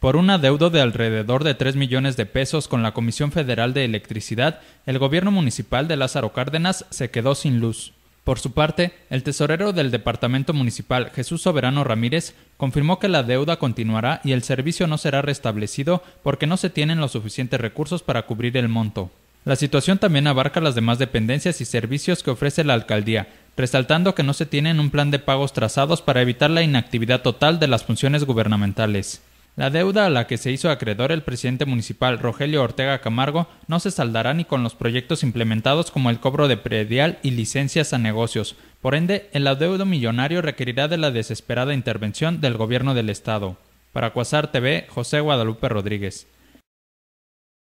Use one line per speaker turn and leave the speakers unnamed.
Por un adeudo de alrededor de 3 millones de pesos con la Comisión Federal de Electricidad, el gobierno municipal de Lázaro Cárdenas se quedó sin luz. Por su parte, el tesorero del Departamento Municipal, Jesús Soberano Ramírez, confirmó que la deuda continuará y el servicio no será restablecido porque no se tienen los suficientes recursos para cubrir el monto. La situación también abarca las demás dependencias y servicios que ofrece la alcaldía, resaltando que no se tienen un plan de pagos trazados para evitar la inactividad total de las funciones gubernamentales. La deuda a la que se hizo acreedor el presidente municipal Rogelio Ortega Camargo no se saldará ni con los proyectos implementados como el cobro de predial y licencias a negocios. Por ende, el adeudo millonario requerirá de la desesperada intervención del gobierno del Estado. Para Cuasar TV, José Guadalupe Rodríguez.